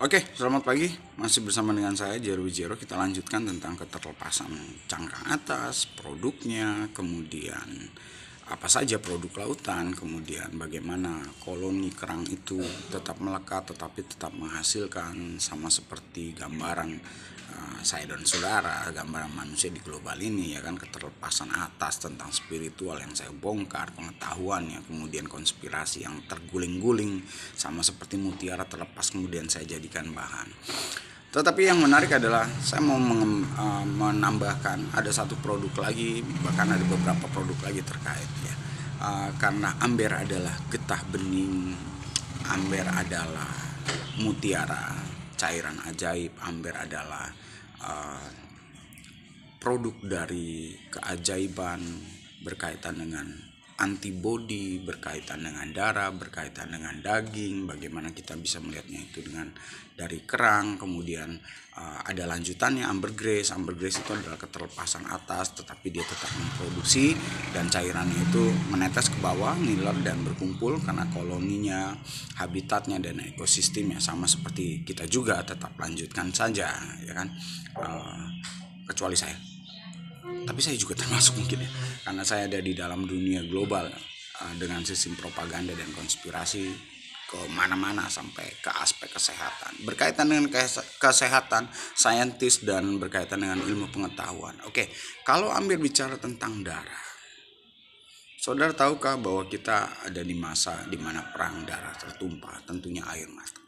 Oke, selamat pagi. Masih bersama dengan saya Jero Jero. Kita lanjutkan tentang keterlepasan cangkang atas, produknya, kemudian apa saja produk lautan, kemudian bagaimana koloni kerang itu tetap melekat tetapi tetap menghasilkan sama seperti gambaran uh, saya dan saudara, gambaran manusia di global ini ya kan keterlepasan atas tentang spiritual yang saya bongkar, pengetahuan yang kemudian konspirasi yang terguling-guling sama seperti mutiara terlepas kemudian saya jadikan bahan. Tetapi yang menarik adalah saya mau eh, menambahkan ada satu produk lagi bahkan ada beberapa produk lagi terkait ya. Uh, karena amber adalah getah bening, amber adalah mutiara, cairan ajaib, amber adalah uh, produk dari keajaiban berkaitan dengan antibodi berkaitan dengan darah, berkaitan dengan daging, bagaimana kita bisa melihatnya itu dengan dari kerang, kemudian uh, ada lanjutannya ambergris, ambergris itu adalah keterlepasan atas tetapi dia tetap memproduksi dan cairannya itu menetes ke bawah, ngiler dan berkumpul karena koloninya, habitatnya dan ekosistemnya sama seperti kita juga tetap lanjutkan saja ya kan uh, kecuali saya tapi saya juga termasuk mungkin ya karena saya ada di dalam dunia global eh, dengan sistem propaganda dan konspirasi ke mana-mana sampai ke aspek kesehatan. Berkaitan dengan kesehatan, saintis dan berkaitan dengan ilmu pengetahuan. Oke, kalau ambil bicara tentang darah. Saudara tahukah bahwa kita ada di masa di mana perang darah tertumpah, tentunya air mata.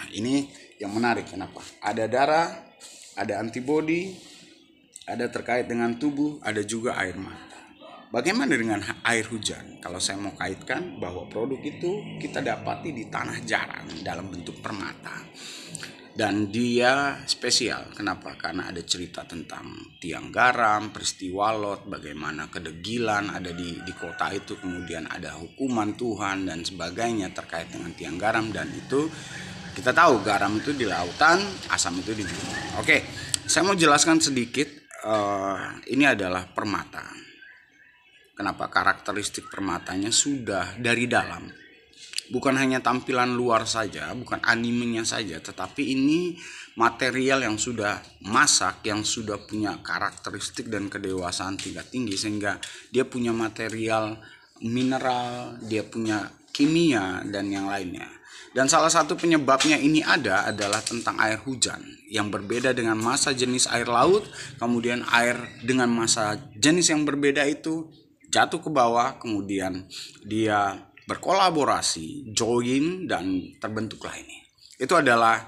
Nah, ini yang menarik kenapa? Ada darah, ada antibodi, ada terkait dengan tubuh, ada juga air mata. Bagaimana dengan air hujan? Kalau saya mau kaitkan bahwa produk itu kita dapati di tanah jarang dalam bentuk permata. Dan dia spesial. Kenapa? Karena ada cerita tentang tiang garam, peristiwa Lot, bagaimana kedegilan ada di, di kota itu, kemudian ada hukuman Tuhan dan sebagainya terkait dengan tiang garam dan itu kita tahu garam itu di lautan, asam itu di bumi. Oke, saya mau jelaskan sedikit uh, ini adalah permata. Kenapa karakteristik permatanya sudah dari dalam? Bukan hanya tampilan luar saja, bukan animenya saja, tetapi ini material yang sudah masak, yang sudah punya karakteristik dan kedewasaan tingkat tinggi sehingga dia punya material mineral, dia punya kimia, dan yang lainnya. Dan salah satu penyebabnya ini ada adalah tentang air hujan yang berbeda dengan masa jenis air laut, kemudian air dengan masa jenis yang berbeda itu jatuh ke bawah, kemudian dia berkolaborasi, join dan terbentuklah ini. Itu adalah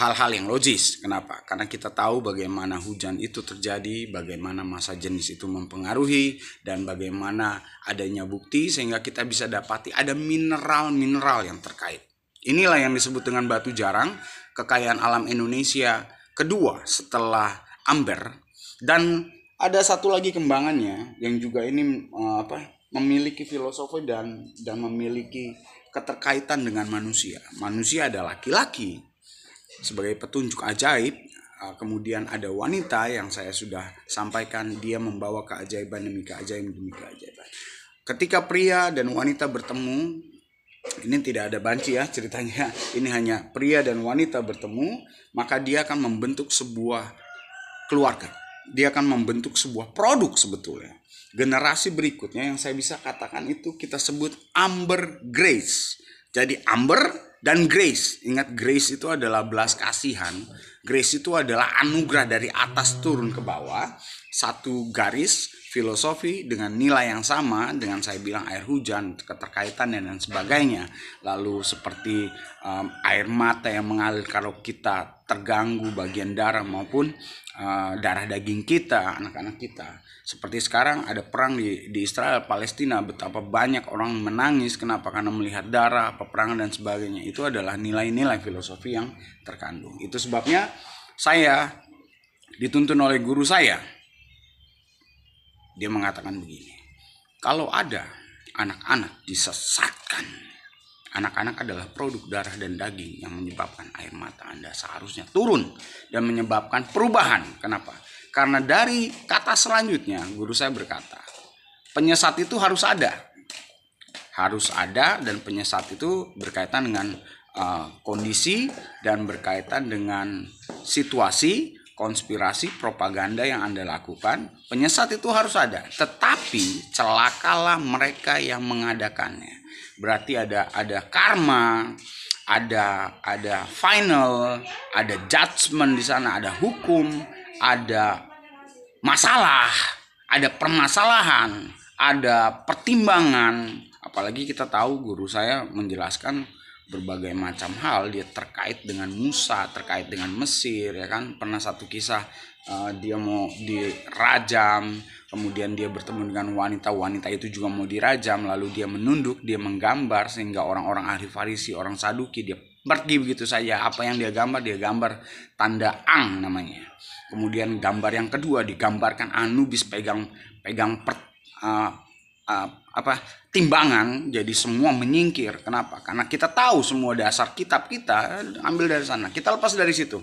hal-hal yang logis. Kenapa? Karena kita tahu bagaimana hujan itu terjadi, bagaimana masa jenis itu mempengaruhi, dan bagaimana adanya bukti sehingga kita bisa dapati ada mineral-mineral yang terkait. Inilah yang disebut dengan batu jarang, kekayaan alam Indonesia kedua setelah amber. Dan ada satu lagi kembangannya yang juga ini eh, apa memiliki filosofi dan dan memiliki keterkaitan dengan manusia. Manusia ada laki-laki sebagai petunjuk ajaib, ah, kemudian ada wanita yang saya sudah sampaikan dia membawa keajaiban demi keajaiban demi keajaiban. Ketika pria dan wanita bertemu, ini tidak ada banci ya ceritanya. Ya. Ini hanya pria dan wanita bertemu, maka dia akan membentuk sebuah keluarga dia akan membentuk sebuah produk sebetulnya. Generasi berikutnya yang saya bisa katakan itu kita sebut amber grace. Jadi amber dan grace. Ingat grace itu adalah belas kasihan. Grace itu adalah anugerah dari atas turun ke bawah. Satu garis filosofi dengan nilai yang sama dengan saya bilang air hujan keterkaitan dan dan sebagainya lalu seperti um, air mata yang mengalir kalau kita terganggu bagian darah maupun uh, darah daging kita anak-anak kita seperti sekarang ada perang di, di Israel Palestina betapa banyak orang menangis kenapa karena melihat darah peperangan dan sebagainya itu adalah nilai-nilai filosofi yang terkandung itu sebabnya saya dituntun oleh guru saya dia mengatakan begini, kalau ada anak-anak disesatkan, anak-anak adalah produk darah dan daging yang menyebabkan air mata Anda seharusnya turun dan menyebabkan perubahan. Kenapa? Karena dari kata selanjutnya, guru saya berkata, penyesat itu harus ada. Harus ada dan penyesat itu berkaitan dengan uh, kondisi dan berkaitan dengan situasi konspirasi propaganda yang Anda lakukan, penyesat itu harus ada. Tetapi celakalah mereka yang mengadakannya. Berarti ada ada karma, ada ada final, ada judgement di sana, ada hukum, ada masalah, ada permasalahan, ada pertimbangan. Apalagi kita tahu guru saya menjelaskan berbagai macam hal dia terkait dengan Musa terkait dengan Mesir ya kan pernah satu kisah uh, dia mau dirajam kemudian dia bertemu dengan wanita wanita itu juga mau dirajam lalu dia menunduk dia menggambar sehingga orang-orang ahli farisi orang saduki dia pergi begitu saja apa yang dia gambar dia gambar tanda ang namanya kemudian gambar yang kedua digambarkan Anubis pegang pegang per, uh, uh, apa timbangan jadi semua menyingkir kenapa karena kita tahu semua dasar kitab kita eh, ambil dari sana kita lepas dari situ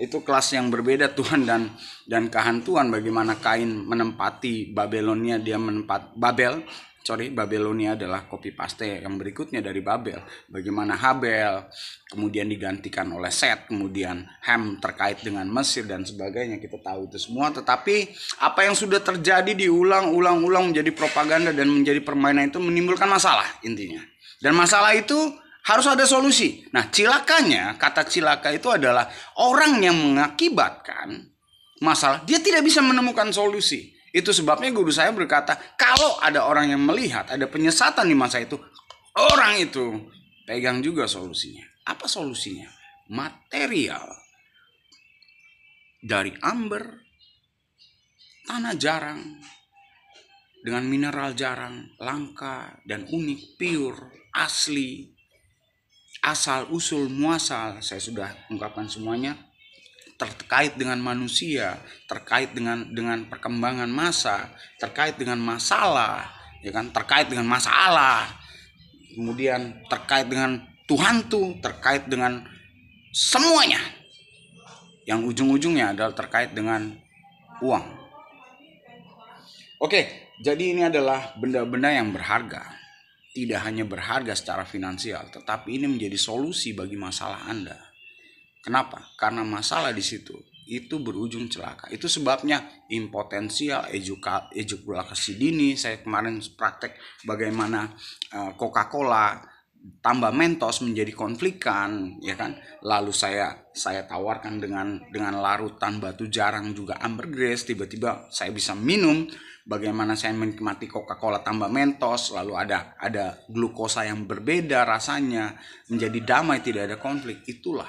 itu kelas yang berbeda Tuhan dan dan kehantuan bagaimana Kain menempati Babelonia dia menempat Babel sorry Babelonia adalah kopi paste yang berikutnya dari Babel bagaimana Habel kemudian digantikan oleh Set kemudian Ham terkait dengan Mesir dan sebagainya kita tahu itu semua tetapi apa yang sudah terjadi diulang-ulang-ulang menjadi propaganda dan menjadi permainan itu menimbulkan masalah intinya dan masalah itu harus ada solusi nah cilakanya kata cilaka itu adalah orang yang mengakibatkan masalah dia tidak bisa menemukan solusi itu sebabnya guru saya berkata, kalau ada orang yang melihat ada penyesatan di masa itu, orang itu pegang juga solusinya. Apa solusinya? Material dari amber, tanah jarang, dengan mineral jarang, langka dan unik, pure, asli, asal usul muasal. Saya sudah ungkapkan semuanya terkait dengan manusia, terkait dengan dengan perkembangan masa, terkait dengan masalah, ya kan? Terkait dengan masalah. Kemudian terkait dengan Tuhan tuh, terkait dengan semuanya. Yang ujung-ujungnya adalah terkait dengan uang. Oke, jadi ini adalah benda-benda yang berharga. Tidak hanya berharga secara finansial, tetapi ini menjadi solusi bagi masalah Anda Kenapa? Karena masalah di situ itu berujung celaka. Itu sebabnya impotensial eduka, edukasi dini. Saya kemarin praktek bagaimana eh, Coca-Cola tambah mentos menjadi konflikan, ya kan? Lalu saya saya tawarkan dengan dengan larutan batu jarang juga ambergris. Tiba-tiba saya bisa minum. Bagaimana saya menikmati Coca-Cola tambah mentos, lalu ada ada glukosa yang berbeda rasanya menjadi damai tidak ada konflik. Itulah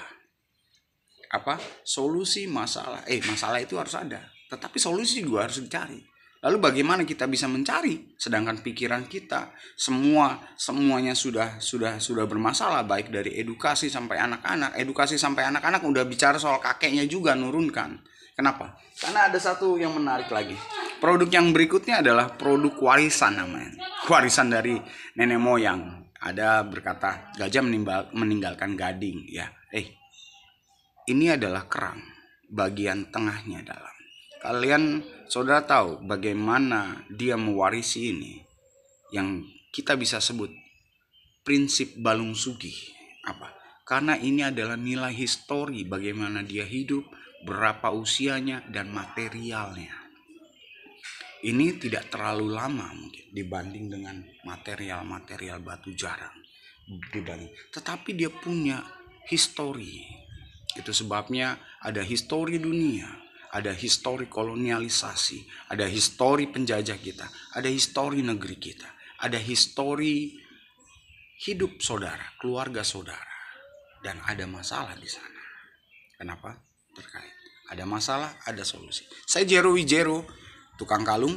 apa solusi masalah eh masalah itu harus ada tetapi solusi juga harus dicari lalu bagaimana kita bisa mencari sedangkan pikiran kita semua semuanya sudah sudah sudah bermasalah baik dari edukasi sampai anak-anak edukasi sampai anak-anak udah bicara soal kakeknya juga nurunkan kenapa karena ada satu yang menarik lagi produk yang berikutnya adalah produk warisan namanya warisan dari nenek moyang ada berkata gajah meninggalkan gading ya eh ini adalah kerang bagian tengahnya dalam. Kalian saudara tahu bagaimana dia mewarisi ini yang kita bisa sebut prinsip balung sugi apa? Karena ini adalah nilai histori bagaimana dia hidup, berapa usianya dan materialnya. Ini tidak terlalu lama mungkin dibanding dengan material-material batu jarang dibanding. Tetapi dia punya histori itu sebabnya ada histori dunia, ada histori kolonialisasi, ada histori penjajah kita, ada histori negeri kita, ada histori hidup saudara, keluarga saudara. Dan ada masalah di sana. Kenapa? Terkait. Ada masalah, ada solusi. Saya Jero Wijero, tukang kalung,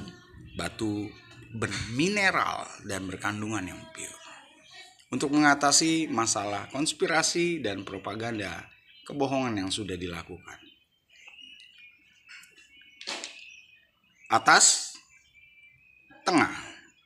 batu bermineral dan berkandungan yang pure. Untuk mengatasi masalah konspirasi dan propaganda kebohongan yang sudah dilakukan. Atas, tengah,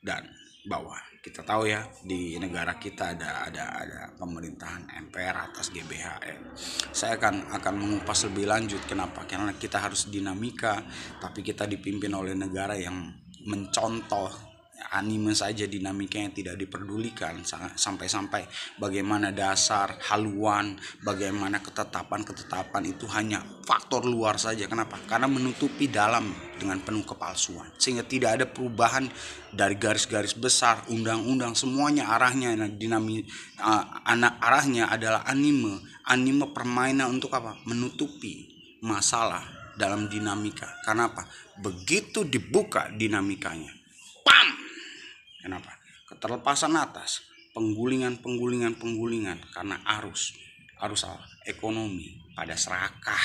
dan bawah. Kita tahu ya di negara kita ada ada ada pemerintahan MPR atas GBHN. Saya akan akan mengupas lebih lanjut kenapa karena kita harus dinamika tapi kita dipimpin oleh negara yang mencontoh anime saja dinamikanya tidak diperdulikan sampai-sampai bagaimana dasar haluan bagaimana ketetapan-ketetapan itu hanya faktor luar saja kenapa karena menutupi dalam dengan penuh kepalsuan sehingga tidak ada perubahan dari garis-garis besar undang-undang semuanya arahnya nah, dinami uh, ah, anak arahnya adalah anime anime permainan untuk apa menutupi masalah dalam dinamika. Karena apa? Begitu dibuka dinamikanya, pam Kenapa? Keterlepasan atas, penggulingan, penggulingan, penggulingan karena arus, arus ekonomi pada serakah,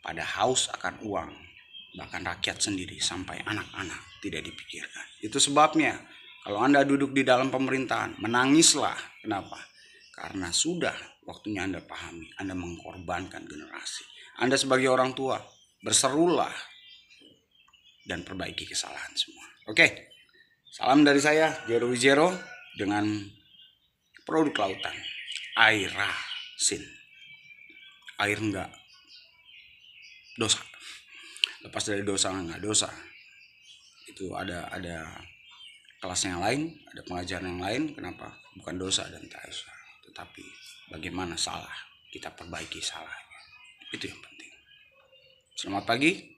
pada haus akan uang, bahkan rakyat sendiri sampai anak-anak tidak dipikirkan. Itu sebabnya kalau Anda duduk di dalam pemerintahan, menangislah. Kenapa? Karena sudah waktunya Anda pahami, Anda mengkorbankan generasi. Anda sebagai orang tua, berserulah dan perbaiki kesalahan semua. Oke. Okay. Salam dari saya, Jero wijero dengan produk lautan, sin Air enggak dosa. Lepas dari dosa enggak dosa. Itu ada ada kelasnya yang lain, ada pengajaran yang lain. Kenapa? Bukan dosa dan tak dosa, tetapi bagaimana salah kita perbaiki salahnya. Itu yang penting. Selamat pagi.